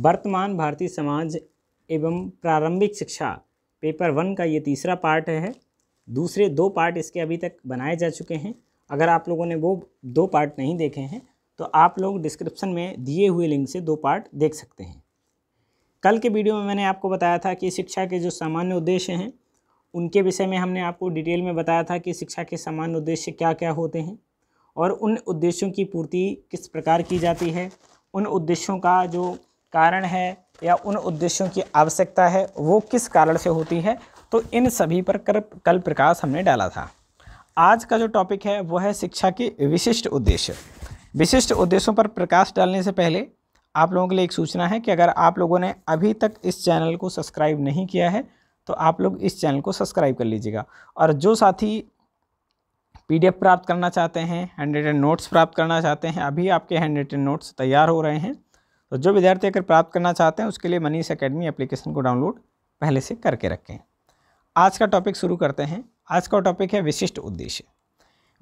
वर्तमान भारतीय समाज एवं प्रारंभिक शिक्षा पेपर वन का ये तीसरा पार्ट है दूसरे दो पार्ट इसके अभी तक बनाए जा चुके हैं अगर आप लोगों ने वो दो पार्ट नहीं देखे हैं तो आप लोग डिस्क्रिप्शन में दिए हुए लिंक से दो पार्ट देख सकते हैं कल के वीडियो में मैंने आपको बताया था कि शिक्षा के जो सामान्य उद्देश्य हैं उनके विषय में हमने आपको डिटेल में बताया था कि शिक्षा के सामान्य उद्देश्य क्या क्या होते हैं और उन उद्देश्यों की पूर्ति किस प्रकार की जाती है उन उद्देश्यों का जो कारण है या उन उद्देश्यों की आवश्यकता है वो किस कारण से होती है तो इन सभी पर कर, कल प्रकाश हमने डाला था आज का जो टॉपिक है वो है शिक्षा के विशिष्ट उद्देश्य विशिष्ट उद्देश्यों पर प्रकाश डालने से पहले आप लोगों के लिए एक सूचना है कि अगर आप लोगों ने अभी तक इस चैनल को सब्सक्राइब नहीं किया है तो आप लोग इस चैनल को सब्सक्राइब कर लीजिएगा और जो साथी पीडीएफ प्राप्त करना चाहते हैं हैंड रिटन नोट्स प्राप्त करना चाहते हैं अभी आपके हैंड रिटन नोट्स तैयार हो रहे हैं तो जो विद्यार्थी अगर प्राप्त करना चाहते हैं उसके लिए मनीष अकेडमी एप्लीकेशन को डाउनलोड पहले से करके रखें आज का टॉपिक शुरू करते हैं आज का टॉपिक है विशिष्ट उद्देश्य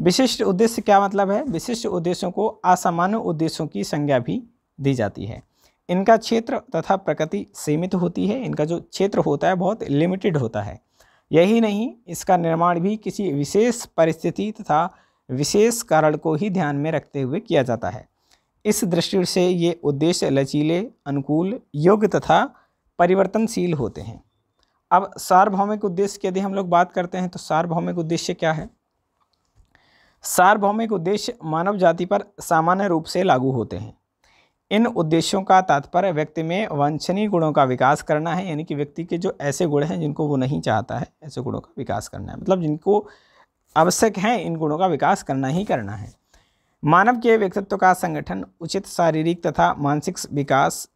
विशिष्ट उद्देश्य क्या मतलब है विशिष्ट उद्देश्यों को असामान्य उद्देश्यों की संज्ञा भी दी जाती है इनका क्षेत्र तथा प्रकृति सीमित होती है इनका जो क्षेत्र होता है बहुत लिमिटेड होता है यही नहीं इसका निर्माण भी किसी विशेष परिस्थिति तथा विशेष कारण को ही ध्यान में रखते हुए किया जाता है इस दृष्टि से ये उद्देश्य लचीले अनुकूल योग्य तथा परिवर्तनशील होते हैं अब सार्वभौमिक उद्देश्य की यदि हम लोग बात करते हैं तो सार्वभौमिक उद्देश्य क्या है सार्वभौमिक उद्देश्य मानव जाति पर सामान्य रूप से लागू होते हैं इन उद्देश्यों का तात्पर्य व्यक्ति में वांछनीय गुणों का विकास करना है यानी कि व्यक्ति के जो ऐसे गुण हैं जिनको वो नहीं चाहता है ऐसे गुणों का विकास करना है मतलब जिनको आवश्यक हैं इन गुणों का विकास करना ही करना है मानव के व्यक्तित्व का संगठन उचित शारीरिक तथा मानसिक विकास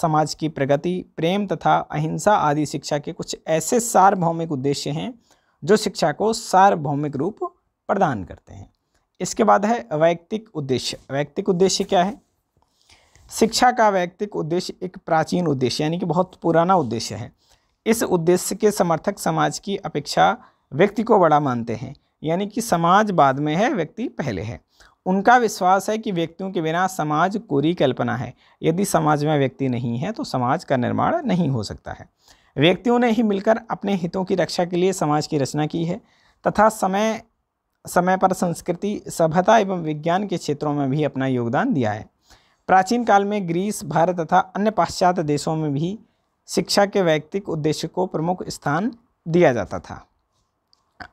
समाज की प्रगति प्रेम तथा अहिंसा आदि शिक्षा के कुछ ऐसे सार्वभौमिक उद्देश्य हैं जो शिक्षा को सार्वभौमिक रूप प्रदान करते हैं इसके बाद है वैयक्तिक उद्देश्य वैयक्तिक उद्देश्य क्या है शिक्षा का वैयक्तिक उद्देश्य एक प्राचीन उद्देश्य यानी कि बहुत पुराना उद्देश्य है इस उद्देश्य के समर्थक समाज की अपेक्षा व्यक्ति को बड़ा मानते हैं यानी कि समाज बाद में है व्यक्ति पहले है उनका विश्वास है कि व्यक्तियों के बिना समाज कोरी कल्पना है यदि समाज में व्यक्ति नहीं है तो समाज का निर्माण नहीं हो सकता है व्यक्तियों ने ही मिलकर अपने हितों की रक्षा के लिए समाज की रचना की है तथा समय समय पर संस्कृति सभ्यता एवं विज्ञान के क्षेत्रों में भी अपना योगदान दिया है प्राचीन काल में ग्रीस भारत तथा अन्य पाश्चात्य देशों में भी शिक्षा के वैयक्तिक उद्देश्य को प्रमुख स्थान दिया जाता था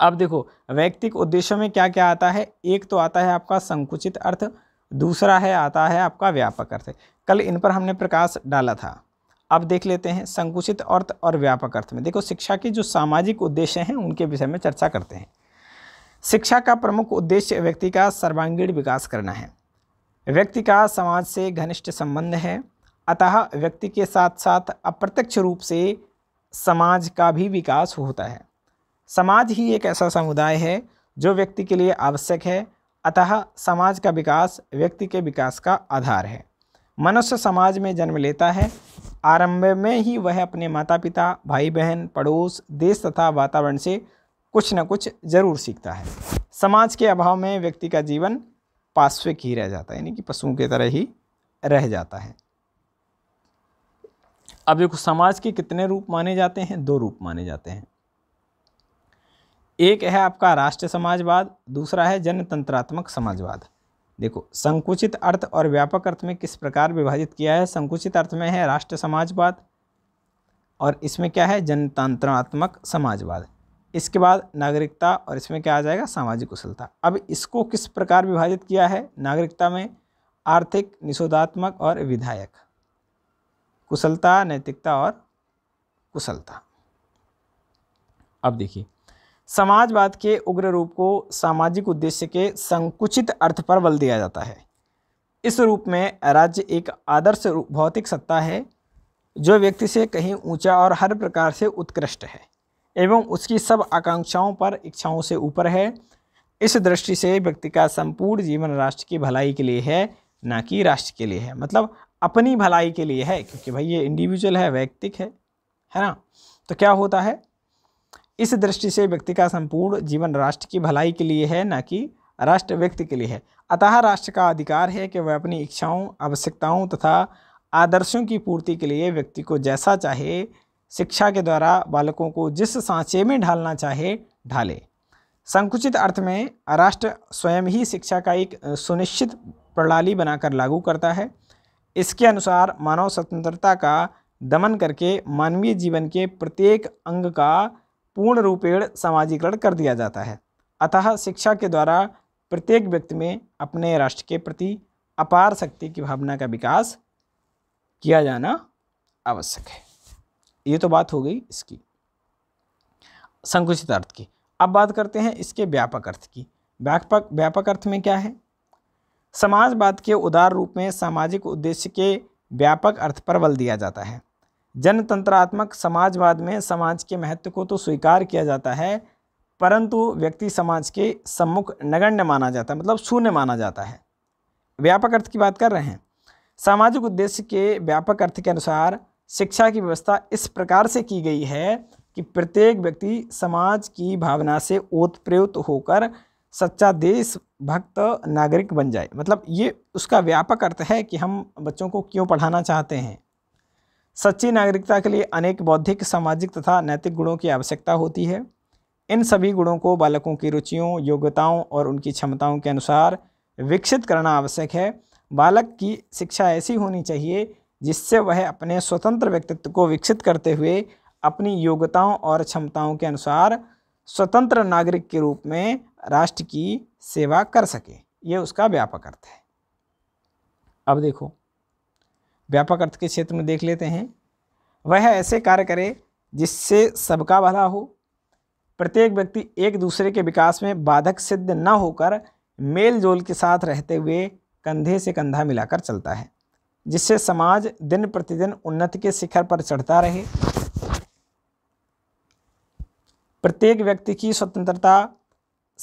अब देखो वैयक्तिक उद्देश्यों में क्या क्या आता है एक तो आता है आपका संकुचित अर्थ दूसरा है आता है आपका व्यापक अर्थ कल इन पर हमने प्रकाश डाला था अब देख लेते हैं संकुचित अर्थ और व्यापक अर्थ में देखो शिक्षा के जो सामाजिक उद्देश्य हैं उनके विषय में चर्चा करते हैं शिक्षा का प्रमुख उद्देश्य व्यक्ति का सर्वांगीण विकास करना है व्यक्ति का समाज से घनिष्ठ संबंध है अतः व्यक्ति के साथ साथ अप्रत्यक्ष रूप से समाज का भी विकास होता है समाज ही एक ऐसा समुदाय है जो व्यक्ति के लिए आवश्यक है अतः समाज का विकास व्यक्ति के विकास का आधार है मनुष्य समाज में जन्म लेता है आरंभ में ही वह अपने माता पिता भाई बहन पड़ोस देश तथा वातावरण से कुछ न कुछ जरूर सीखता है समाज के अभाव में व्यक्ति का जीवन पाश्विक ही रह जाता है यानी कि पशुओं की तरह ही रह जाता है अब देखो समाज के कितने रूप माने जाते हैं दो रूप माने जाते हैं एक है आपका राष्ट्र समाजवाद दूसरा है जनतंत्रात्मक समाजवाद देखो संकुचित अर्थ और व्यापक अर्थ में किस प्रकार विभाजित किया है संकुचित अर्थ में है राष्ट्र समाजवाद और इसमें क्या है जनतंत्रात्मक समाजवाद इसके बाद नागरिकता और इसमें क्या आ जाएगा सामाजिक कुशलता अब इसको किस प्रकार विभाजित किया है नागरिकता में आर्थिक निषोधात्मक और विधायक कुशलता नैतिकता और कुशलता अब देखिए समाजवाद के उग्र रूप को सामाजिक उद्देश्य के संकुचित अर्थ पर बल दिया जाता है इस रूप में राज्य एक आदर्श भौतिक सत्ता है जो व्यक्ति से कहीं ऊंचा और हर प्रकार से उत्कृष्ट है एवं उसकी सब आकांक्षाओं पर इच्छाओं से ऊपर है इस दृष्टि से व्यक्ति का संपूर्ण जीवन राष्ट्र की भलाई के लिए है ना कि राष्ट्र के लिए है मतलब अपनी भलाई के लिए है क्योंकि भाई ये इंडिविजुअल है व्यक्तिक है है ना तो क्या होता है इस दृष्टि से व्यक्ति का संपूर्ण जीवन राष्ट्र की भलाई के लिए है न कि राष्ट्र व्यक्ति के लिए है अतः राष्ट्र का अधिकार है कि वह अपनी इच्छाओं आवश्यकताओं तथा आदर्शों की पूर्ति के लिए व्यक्ति को जैसा चाहे शिक्षा के द्वारा बालकों को जिस सांचे में ढालना चाहे ढाले संकुचित अर्थ में राष्ट्र स्वयं ही शिक्षा का एक सुनिश्चित प्रणाली बनाकर लागू करता है इसके अनुसार मानव स्वतंत्रता का दमन करके मानवीय जीवन के प्रत्येक अंग का पूर्ण रूपेण सामाजिकरण कर दिया जाता है अतः शिक्षा के द्वारा प्रत्येक व्यक्ति में अपने राष्ट्र के प्रति अपार शक्ति की भावना का विकास किया जाना आवश्यक है ये तो बात हो गई इसकी संकुचित अर्थ की अब बात करते हैं इसके व्यापक अर्थ की व्यापक व्यापक अर्थ में क्या है समाजवाद के उदार रूप में सामाजिक उद्देश्य के व्यापक अर्थ पर बल दिया जाता है जनतंत्रात्मक समाजवाद में समाज के महत्व को तो स्वीकार किया जाता है परंतु व्यक्ति समाज के सम्मुख नगण्य माना जाता है मतलब शून्य माना जाता है व्यापक अर्थ की बात कर रहे हैं सामाजिक उद्देश्य के व्यापक अर्थ के अनुसार शिक्षा की व्यवस्था इस प्रकार से की गई है कि प्रत्येक व्यक्ति समाज की भावना से ओतप्रेत होकर सच्चा देश भक्त नागरिक बन जाए मतलब ये उसका व्यापक अर्थ है कि हम बच्चों को क्यों पढ़ाना चाहते हैं सच्ची नागरिकता के लिए अनेक बौद्धिक सामाजिक तथा नैतिक गुणों की आवश्यकता होती है इन सभी गुणों को बालकों की रुचियों योग्यताओं और उनकी क्षमताओं के अनुसार विकसित करना आवश्यक है बालक की शिक्षा ऐसी होनी चाहिए जिससे वह अपने स्वतंत्र व्यक्तित्व को विकसित करते हुए अपनी योग्यताओं और क्षमताओं के अनुसार स्वतंत्र नागरिक के रूप में राष्ट्र की सेवा कर सके ये उसका व्यापक अर्थ है अब देखो व्यापक अर्थ के क्षेत्र में देख लेते हैं वह ऐसे कार्य करे जिससे सबका भला हो प्रत्येक व्यक्ति एक दूसरे के विकास में बाधक सिद्ध न होकर मेल जोल के साथ रहते हुए कंधे से कंधा मिलाकर चलता है जिससे समाज दिन प्रतिदिन उन्नति के शिखर पर चढ़ता रहे प्रत्येक व्यक्ति की स्वतंत्रता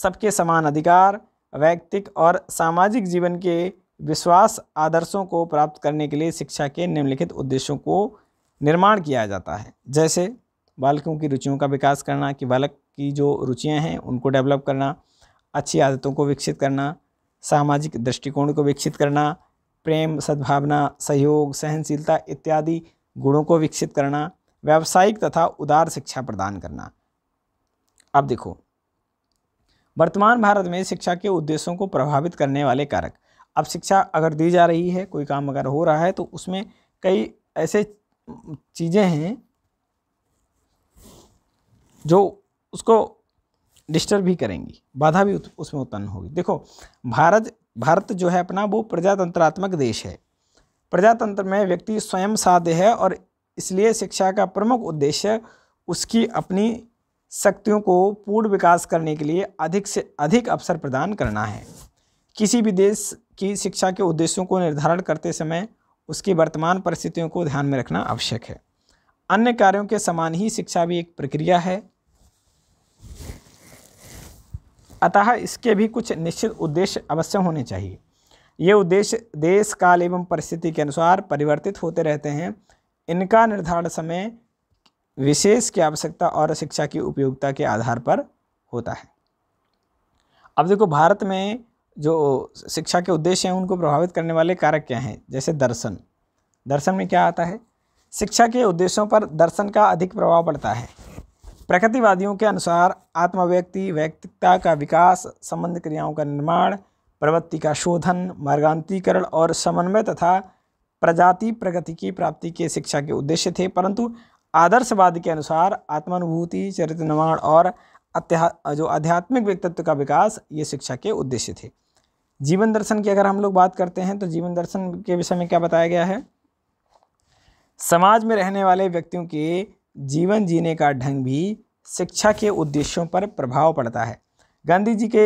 सबके समान अधिकार वैयक्तिक और सामाजिक जीवन के विश्वास आदर्शों को प्राप्त करने के लिए शिक्षा के निम्नलिखित उद्देश्यों को निर्माण किया जाता है जैसे बालकों की रुचियों का विकास करना कि बालक की जो रुचियां हैं उनको डेवलप करना अच्छी आदतों को विकसित करना सामाजिक दृष्टिकोण को विकसित करना प्रेम सद्भावना सहयोग सहनशीलता इत्यादि गुणों को विकसित करना व्यावसायिक तथा उदार शिक्षा प्रदान करना अब देखो वर्तमान भारत में शिक्षा के उद्देश्यों को प्रभावित करने वाले कारक अब शिक्षा अगर दी जा रही है कोई काम अगर हो रहा है तो उसमें कई ऐसे चीज़ें हैं जो उसको डिस्टर्ब भी करेंगी बाधा भी उसमें उत्पन्न होगी देखो भारत भारत जो है अपना वो प्रजातंत्रात्मक देश है प्रजातंत्र में व्यक्ति स्वयं साध्य है और इसलिए शिक्षा का प्रमुख उद्देश्य उसकी अपनी शक्तियों को पूर्ण विकास करने के लिए अधिक से अधिक अवसर प्रदान करना है किसी भी देश कि शिक्षा के उद्देश्यों को निर्धारण करते समय उसकी वर्तमान परिस्थितियों को ध्यान में रखना आवश्यक है अन्य कार्यों के समान ही शिक्षा भी एक प्रक्रिया है अतः इसके भी कुछ निश्चित उद्देश्य अवश्य होने चाहिए ये उद्देश्य देश काल एवं परिस्थिति के अनुसार परिवर्तित होते रहते हैं इनका निर्धारण समय विशेष की आवश्यकता और शिक्षा की उपयोगिता के आधार पर होता है अब देखो भारत में जो शिक्षा के उद्देश्य हैं उनको प्रभावित करने वाले कारक क्या हैं जैसे दर्शन दर्शन में क्या आता है शिक्षा के उद्देश्यों पर दर्शन का अधिक प्रभाव पड़ता है प्रकृतिवादियों के अनुसार आत्मव्यक्ति व्यक्तिकता का विकास संबंध क्रियाओं का निर्माण प्रवृत्ति का शोधन मार्गांतिकरण और समन्वय तथा प्रजाति प्रगति की प्राप्ति के शिक्षा के उद्देश्य थे परंतु आदर्शवाद के अनुसार आत्मानुभूति चरित्र निर्माण और अत्या जो आध्यात्मिक व्यक्तित्व का विकास ये शिक्षा के उद्देश्य थे जीवन दर्शन की अगर हम लोग बात करते हैं तो जीवन दर्शन के विषय में क्या बताया गया है समाज में रहने वाले व्यक्तियों के जीवन जीने का ढंग भी शिक्षा के उद्देश्यों पर प्रभाव पड़ता है गांधी जी के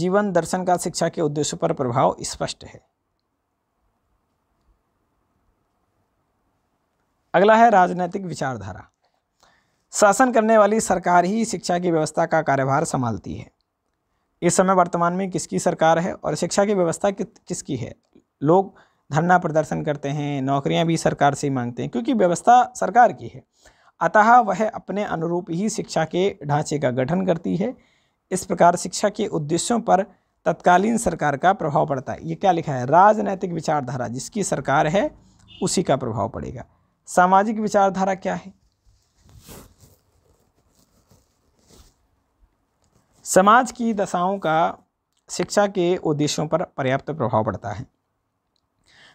जीवन दर्शन का शिक्षा के उद्देश्यों पर प्रभाव स्पष्ट है अगला है राजनीतिक विचारधारा शासन करने वाली सरकार ही शिक्षा की व्यवस्था का कार्यभार संभालती है इस समय वर्तमान में किसकी सरकार है और शिक्षा की व्यवस्था किसकी है लोग धरना प्रदर्शन करते हैं नौकरियां भी सरकार से मांगते हैं क्योंकि व्यवस्था सरकार की है अतः वह अपने अनुरूप ही शिक्षा के ढांचे का गठन करती है इस प्रकार शिक्षा के उद्देश्यों पर तत्कालीन सरकार का प्रभाव पड़ता है ये क्या लिखा है राजनैतिक विचारधारा जिसकी सरकार है उसी का प्रभाव पड़ेगा सामाजिक विचारधारा क्या है समाज की दशाओं का शिक्षा के उद्देश्यों पर पर्याप्त प्रभाव पड़ता है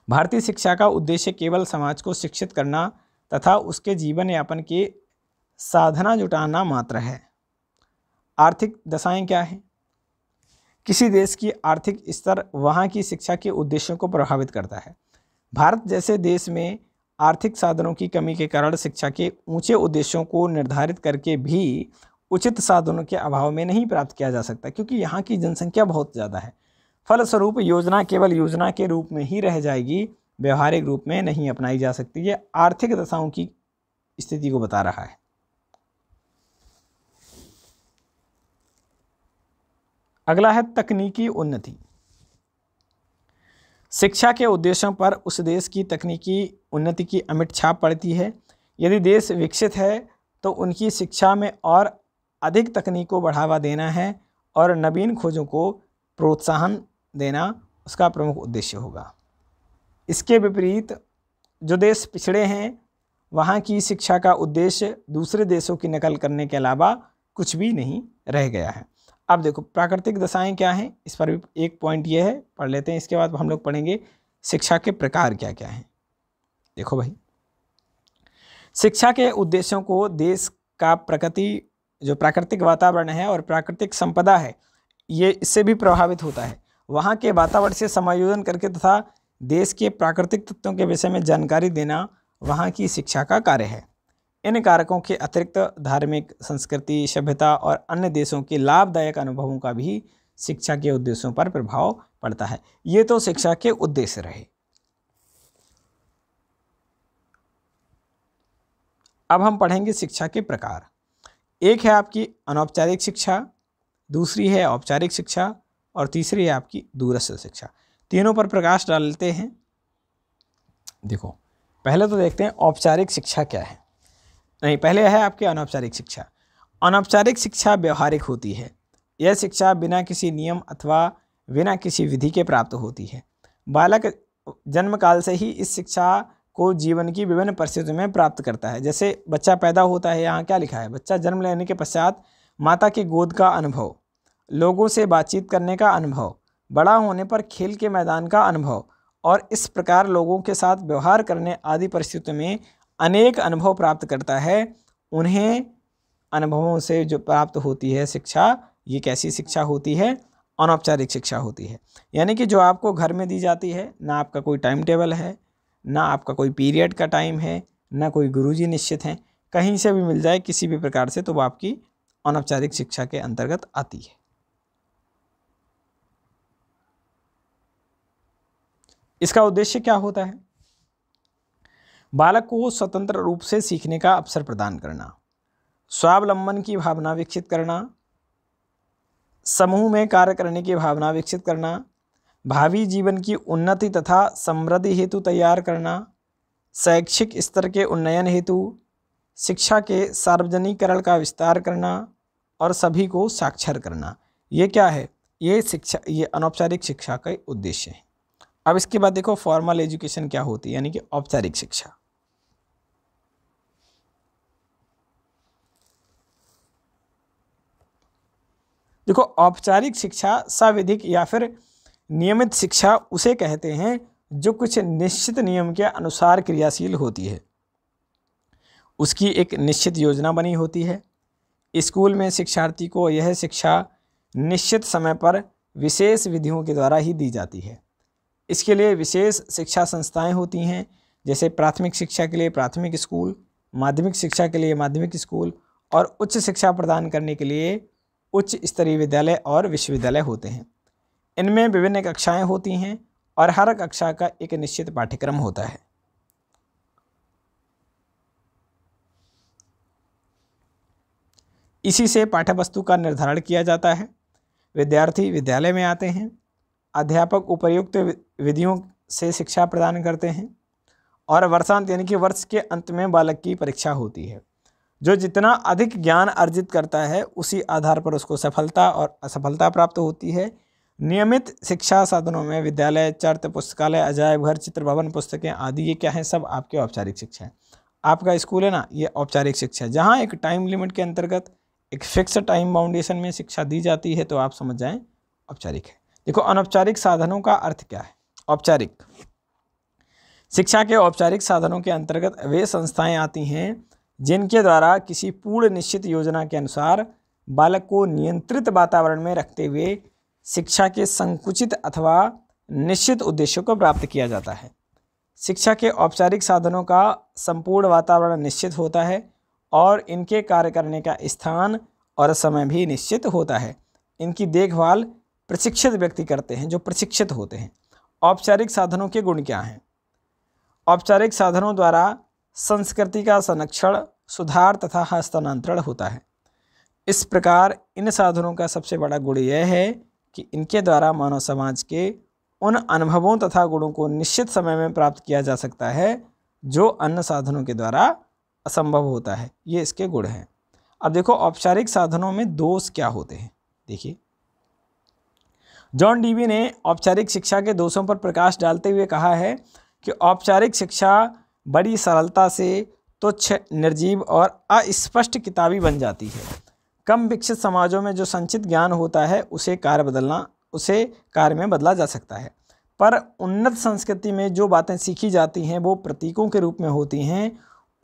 भारतीय शिक्षा का उद्देश्य केवल समाज को शिक्षित करना तथा उसके जीवन यापन के साधना जुटाना मात्र है आर्थिक दशाएं क्या हैं किसी देश की आर्थिक स्तर वहाँ की शिक्षा के उद्देश्यों को प्रभावित करता है भारत जैसे देश में आर्थिक साधनों की कमी के कारण शिक्षा के ऊंचे उद्देश्यों को निर्धारित करके भी उचित साधनों के अभाव में नहीं प्राप्त किया जा सकता क्योंकि यहाँ की जनसंख्या बहुत ज़्यादा है फलस्वरूप योजना केवल योजना के रूप में ही रह जाएगी व्यवहारिक रूप में नहीं अपनाई जा सकती ये आर्थिक दशाओं की स्थिति को बता रहा है अगला है तकनीकी उन्नति शिक्षा के उद्देश्यों पर उस देश की तकनीकी उन्नति की अमिट छाप पड़ती है यदि देश विकसित है तो उनकी शिक्षा में और अधिक तकनीक को बढ़ावा देना है और नवीन खोजों को प्रोत्साहन देना उसका प्रमुख उद्देश्य होगा इसके विपरीत जो देश पिछड़े हैं वहाँ की शिक्षा का उद्देश्य दूसरे देशों की नकल करने के अलावा कुछ भी नहीं रह गया है अब देखो प्राकृतिक दशाएं क्या हैं इस पर भी एक पॉइंट ये है पढ़ लेते हैं इसके बाद हम लोग पढ़ेंगे शिक्षा के प्रकार क्या क्या हैं देखो भाई शिक्षा के उद्देश्यों को देश का प्रकृति जो प्राकृतिक वातावरण है और प्राकृतिक संपदा है ये इससे भी प्रभावित होता है वहाँ के वातावरण से समायोजन करके तथा देश के प्राकृतिक तत्वों के विषय में जानकारी देना वहाँ की शिक्षा का कार्य है इन कारकों के अतिरिक्त धार्मिक संस्कृति सभ्यता और अन्य देशों के लाभदायक अनुभवों का भी शिक्षा के उद्देश्यों पर प्रभाव पड़ता है ये तो शिक्षा के उद्देश्य रहे अब हम पढ़ेंगे शिक्षा के प्रकार एक है आपकी अनौपचारिक शिक्षा दूसरी है औपचारिक शिक्षा और तीसरी है आपकी दूरस्थ शिक्षा तीनों पर प्रकाश डालते हैं देखो पहले तो देखते हैं औपचारिक शिक्षा क्या है नहीं पहले है आपकी अनौपचारिक शिक्षा अनौपचारिक शिक्षा व्यवहारिक होती है यह शिक्षा बिना किसी नियम अथवा बिना किसी विधि के प्राप्त होती है बालक जन्मकाल से ही इस शिक्षा को जीवन की विभिन्न परिस्थितियों में प्राप्त करता है जैसे बच्चा पैदा होता है यहाँ क्या लिखा है बच्चा जन्म लेने के पश्चात माता की गोद का अनुभव लोगों से बातचीत करने का अनुभव बड़ा होने पर खेल के मैदान का अनुभव और इस प्रकार लोगों के साथ व्यवहार करने आदि परिस्थितियों में अनेक अनुभव प्राप्त करता है उन्हें अनुभवों से जो प्राप्त होती है शिक्षा ये कैसी शिक्षा होती है अनौपचारिक शिक्षा होती है यानी कि जो आपको घर में दी जाती है ना आपका कोई टाइम टेबल है ना आपका कोई पीरियड का टाइम है ना कोई गुरुजी निश्चित हैं कहीं से भी मिल जाए किसी भी प्रकार से तो वो आपकी अनौपचारिक शिक्षा के अंतर्गत आती है इसका उद्देश्य क्या होता है बालक को स्वतंत्र रूप से सीखने का अवसर प्रदान करना स्वावलंबन की भावना विकसित करना समूह में कार्य करने की भावना विकसित करना भावी जीवन की उन्नति तथा समृद्धि हेतु तैयार करना शैक्षिक स्तर के उन्नयन हेतु शिक्षा के सार्वजनिकरण का विस्तार करना और सभी को साक्षर करना ये क्या है ये शिक्षा ये अनौपचारिक शिक्षा का उद्देश्य है अब इसके बाद देखो फॉर्मल एजुकेशन क्या होती है यानी कि औपचारिक शिक्षा देखो औपचारिक शिक्षा सविधिक या फिर नियमित शिक्षा उसे कहते हैं जो कुछ निश्चित नियम के अनुसार क्रियाशील होती है उसकी एक निश्चित योजना बनी होती है स्कूल में शिक्षार्थी को यह शिक्षा निश्चित समय पर विशेष विधियों के द्वारा ही दी जाती है इसके लिए विशेष शिक्षा संस्थाएं होती हैं जैसे प्राथमिक शिक्षा के लिए प्राथमिक स्कूल माध्यमिक शिक्षा के लिए माध्यमिक स्कूल और उच्च शिक्षा प्रदान करने के लिए उच्च स्तरीय विद्यालय और विश्वविद्यालय होते हैं इनमें विभिन्न कक्षाएं होती हैं और हर कक्षा का एक निश्चित पाठ्यक्रम होता है इसी से पाठ्य वस्तु का निर्धारण किया जाता है विद्यार्थी विद्यालय में आते हैं अध्यापक उपयुक्त विधियों से शिक्षा प्रदान करते हैं और वर्षांत यानी कि वर्ष के अंत में बालक की परीक्षा होती है जो जितना अधिक ज्ञान अर्जित करता है उसी आधार पर उसको सफलता और असफलता प्राप्त होती है नियमित शिक्षा साधनों में विद्यालय चर्त पुस्तकालय अजायब घर चित्र भवन पुस्तकें आदि ये क्या है सब आपके औपचारिक शिक्षा है आपका स्कूल है ना ये औपचारिक शिक्षा है जहाँ एक टाइम लिमिट के अंतर्गत एक फिक्स टाइम बाउंडेशन में शिक्षा दी जाती है तो आप समझ जाएं औपचारिक है देखो अनौपचारिक साधनों का अर्थ क्या है औपचारिक शिक्षा के औपचारिक साधनों के अंतर्गत वे संस्थाएं आती हैं जिनके द्वारा किसी पूर्ण निश्चित योजना के अनुसार बालक को नियंत्रित वातावरण में रखते हुए शिक्षा के संकुचित अथवा निश्चित उद्देश्यों को प्राप्त किया जाता है शिक्षा के औपचारिक साधनों का संपूर्ण वातावरण निश्चित होता है और इनके कार्य करने का स्थान और समय भी निश्चित होता है इनकी देखभाल प्रशिक्षित व्यक्ति करते हैं जो प्रशिक्षित होते हैं औपचारिक साधनों के गुण क्या हैं औपचारिक साधनों द्वारा संस्कृति का संरक्षण सुधार तथा हस्तांतरण होता है इस प्रकार इन साधनों का सबसे बड़ा गुण यह है कि इनके द्वारा मानव समाज के उन अनुभवों तथा गुणों को निश्चित समय में प्राप्त किया जा सकता है जो अन्य साधनों के द्वारा असंभव होता है ये इसके गुण हैं अब देखो औपचारिक साधनों में दोष क्या होते हैं देखिए जॉन डीवी ने औपचारिक शिक्षा के दोषों पर प्रकाश डालते हुए कहा है कि औपचारिक शिक्षा बड़ी सरलता से तुच्छ निर्जीव और अस्पष्ट किताबी बन जाती है कम विकसित समाजों में जो संचित ज्ञान होता है उसे कार्य बदलना उसे कार्य में बदला जा सकता है पर उन्नत संस्कृति में जो बातें सीखी जाती हैं वो प्रतीकों के रूप में होती हैं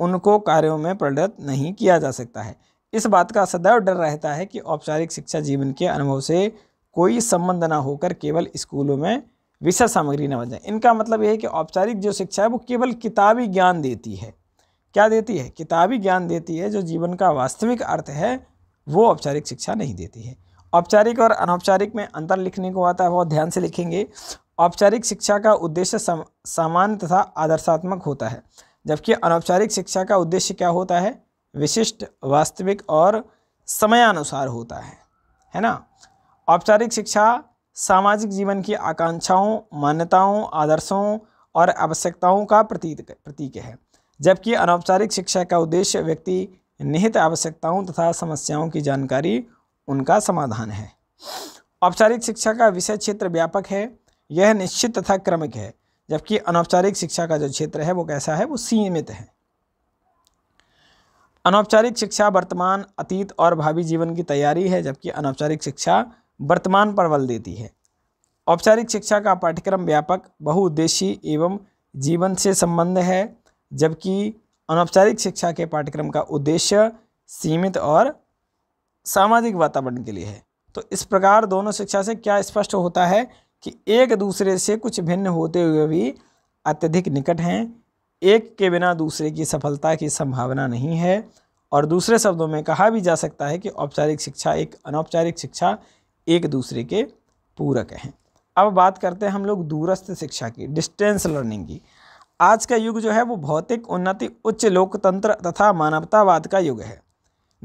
उनको कार्यों में परिणत नहीं किया जा सकता है इस बात का सदैव डर रहता है कि औपचारिक शिक्षा जीवन के अनुभव से कोई संबंध ना होकर केवल स्कूलों में विषय सामग्री न बन जाए इनका मतलब यह है कि औपचारिक जो शिक्षा है वो केवल किताबी ज्ञान देती है क्या देती है किताबी ज्ञान देती है जो जीवन का वास्तविक अर्थ है वो औपचारिक शिक्षा नहीं देती है औपचारिक और अनौपचारिक में अंतर लिखने को आता है बहुत ध्यान से लिखेंगे औपचारिक शिक्षा का उद्देश्य सामान्य तथा आदर्शात्मक होता है जबकि अनौपचारिक शिक्षा का उद्देश्य क्या होता है विशिष्ट वास्तविक और समयानुसार होता है है ना औपचारिक शिक्षा सामाजिक जीवन की आकांक्षाओं मान्यताओं आदर्शों और आवश्यकताओं का प्रतीक प्रतीक है जबकि अनौपचारिक शिक्षा का उद्देश्य व्यक्ति निहित आवश्यकताओं तथा समस्याओं की जानकारी उनका समाधान है औपचारिक शिक्षा का विषय क्षेत्र व्यापक है यह निश्चित तथा क्रमिक है जबकि अनौपचारिक शिक्षा का जो क्षेत्र है वो कैसा है वो सीमित है अनौपचारिक शिक्षा वर्तमान अतीत और भावी जीवन की तैयारी है जबकि अनौपचारिक शिक्षा वर्तमान पर बल देती है औपचारिक शिक्षा का पाठ्यक्रम व्यापक बहुउद्देशीय एवं जीवन से संबंध है जबकि अनौपचारिक शिक्षा के पाठ्यक्रम का उद्देश्य सीमित और सामाजिक वातावरण के लिए है तो इस प्रकार दोनों शिक्षा से क्या स्पष्ट होता है कि एक दूसरे से कुछ भिन्न होते हुए भी अत्यधिक निकट हैं एक के बिना दूसरे की सफलता की संभावना नहीं है और दूसरे शब्दों में कहा भी जा सकता है कि औपचारिक शिक्षा एक अनौपचारिक शिक्षा एक दूसरे के पूरक हैं अब बात करते हैं हम लोग दूरस्थ शिक्षा की डिस्टेंस लर्निंग की आज का युग जो है वो भौतिक उन्नति उच्च लोकतंत्र तथा मानवतावाद का युग है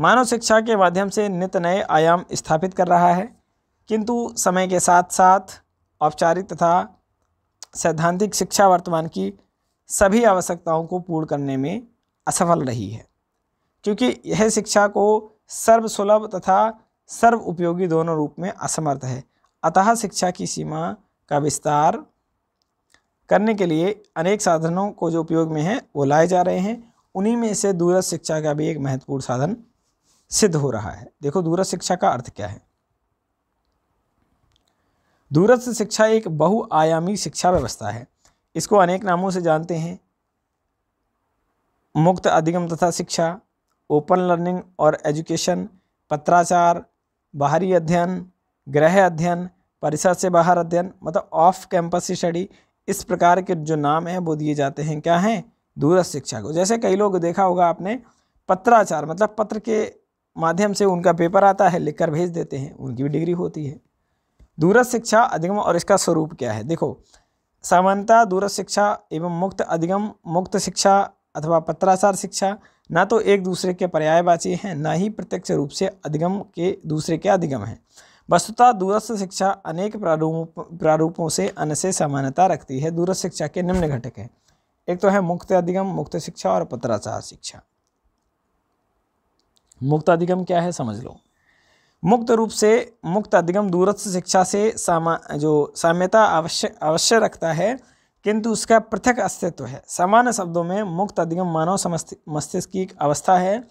मानव शिक्षा के माध्यम से नित नए आयाम स्थापित कर रहा है किंतु समय के साथ साथ औपचारिक तथा सैद्धांतिक शिक्षा वर्तमान की सभी आवश्यकताओं को पूर्ण करने में असफल रही है क्योंकि यह शिक्षा को सर्वसुलभ तथा सर्व उपयोगी दोनों रूप में असमर्थ है अतः शिक्षा की सीमा का विस्तार करने के लिए अनेक साधनों को जो उपयोग में है वो लाए जा रहे हैं उन्हीं में से दूरस्थ शिक्षा का भी एक महत्वपूर्ण साधन सिद्ध हो रहा है देखो दूरस्थ शिक्षा का अर्थ क्या है दूरस्थ शिक्षा एक बहुआयामी शिक्षा व्यवस्था है इसको अनेक नामों से जानते हैं मुक्त अधिगम तथा शिक्षा ओपन लर्निंग और एजुकेशन पत्राचार बाहरी अध्ययन गृह अध्ययन परिसर से बाहर अध्ययन मतलब ऑफ कैंपस स्टडी इस प्रकार के जो नाम हैं वो दिए जाते हैं क्या हैं दूरस्थ शिक्षा को जैसे कई लोग देखा होगा आपने पत्राचार मतलब पत्र के माध्यम से उनका पेपर आता है लिखकर भेज देते हैं उनकी भी डिग्री होती है दूरस्थ शिक्षा अधिगम और इसका स्वरूप क्या है देखो सामान्यता दूरस्थ शिक्षा एवं मुक्त अधिगम मुक्त शिक्षा अथवा पत्राचार शिक्षा ना तो एक दूसरे के पर्यायवाची हैं ना ही प्रत्यक्ष रूप से अधिगम के दूसरे के अधिगम हैं वस्तुतः दूरस्थ शिक्षा अनेक प्रारूप प्रारूपों से अन्य से समानता रखती है दूरस्थ शिक्षा के निम्न घटक हैं एक तो है मुक्त अधिगम मुक्त शिक्षा और पत्राचार शिक्षा मुक्त अधिगम क्या है समझ लो मुक्त रूप से मुक्त अधिगम दूरस्थ शिक्षा से सामा जो साम्यता अवश्य अवश्य रखता है किंतु उसका पृथक अस्तित्व है सामान्य शब्दों में मुक्त अधिगम मानव मस्तिष्क की एक अवस्था है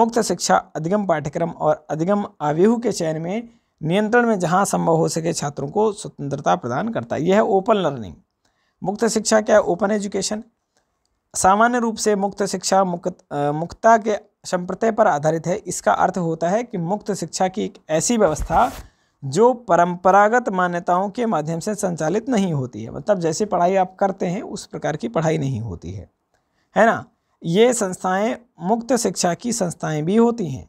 मुक्त शिक्षा अधिगम पाठ्यक्रम और अधिगम आव्यूह के चयन में नियंत्रण में जहाँ संभव हो सके छात्रों को स्वतंत्रता प्रदान करता है यह है ओपन लर्निंग मुक्त शिक्षा क्या है ओपन एजुकेशन सामान्य रूप से मुक्त शिक्षा मुक्त मुक्तता के संप्रतय पर आधारित है इसका अर्थ होता है कि मुक्त शिक्षा की एक ऐसी व्यवस्था जो परंपरागत मान्यताओं के माध्यम से संचालित नहीं होती है मतलब जैसी पढ़ाई आप करते हैं उस प्रकार की पढ़ाई नहीं होती है है ना ये संस्थाएं मुक्त शिक्षा की संस्थाएं भी होती हैं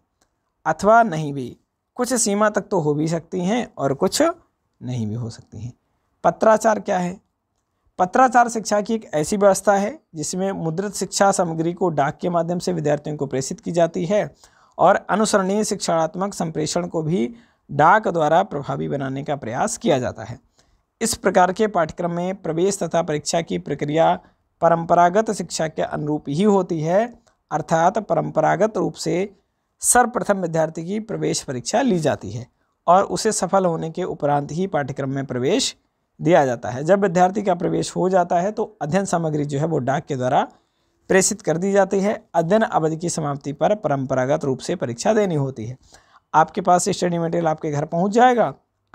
अथवा नहीं भी कुछ सीमा तक तो हो भी सकती हैं और कुछ नहीं भी हो सकती हैं पत्राचार क्या है पत्राचार शिक्षा की एक ऐसी व्यवस्था है जिसमें मुद्रित शिक्षा सामग्री को डाक के माध्यम से विद्यार्थियों को प्रेषित की जाती है और अनुसरणीय शिक्षणात्मक संप्रेषण को भी डाक द्वारा प्रभावी बनाने का प्रयास किया जाता है इस प्रकार के पाठ्यक्रम में प्रवेश तथा परीक्षा की प्रक्रिया परंपरागत शिक्षा के अनुरूप ही होती है अर्थात परंपरागत रूप से सर्वप्रथम विद्यार्थी की प्रवेश परीक्षा ली जाती है और उसे सफल होने के उपरांत ही पाठ्यक्रम में प्रवेश दिया जाता है जब विद्यार्थी का प्रवेश हो जाता है तो अध्ययन सामग्री जो है वो डाक के द्वारा प्रेषित कर दी जाती है अध्ययन अवधि की समाप्ति पर परंपरागत रूप से परीक्षा देनी होती है आपके पास स्टडी मटेरियल आपके घर पहुंच जाएगा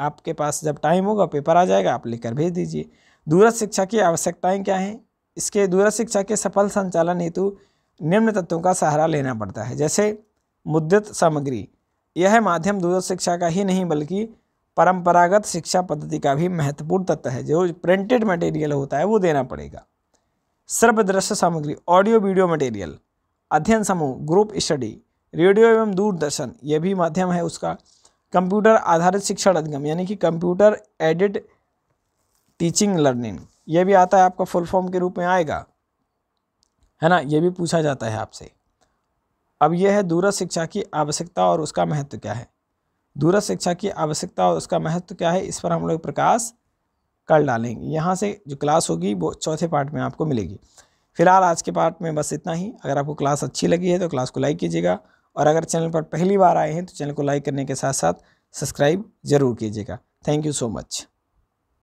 आपके पास जब टाइम होगा पेपर आ जाएगा आप लेकर भेज दीजिए दूरस्थ शिक्षा की आवश्यकताएँ क्या हैं इसके दूरस्थ शिक्षा के सफल संचालन हेतु निम्न तत्वों का सहारा लेना पड़ता है जैसे मुद्रित सामग्री यह माध्यम दूर शिक्षा का ही नहीं बल्कि परंपरागत शिक्षा पद्धति का भी महत्वपूर्ण तत्व है जो प्रिंटेड मटेरियल होता है वो देना पड़ेगा सर्वदृश्य सामग्री ऑडियो वीडियो मटेरियल अध्ययन समूह ग्रुप स्टडी रेडियो एवं दूरदर्शन यह भी माध्यम है उसका कंप्यूटर आधारित शिक्षण अधिगम यानी कि कंप्यूटर एडिड टीचिंग लर्निंग यह भी आता है आपका फुल फॉर्म के रूप में आएगा है ना ये भी पूछा जाता है आपसे अब यह है दूर शिक्षा की आवश्यकता और उसका महत्व क्या है दूर शिक्षा की आवश्यकता और उसका महत्व क्या है इस पर हम लोग प्रकाश कर डालेंगे यहाँ से जो क्लास होगी वो चौथे पार्ट में आपको मिलेगी फिलहाल आज के पार्ट में बस इतना ही अगर आपको क्लास अच्छी लगी है तो क्लास को लाइक कीजिएगा और अगर चैनल पर पहली बार आए हैं तो चैनल को लाइक करने के साथ साथ सब्सक्राइब जरूर कीजिएगा थैंक यू सो मच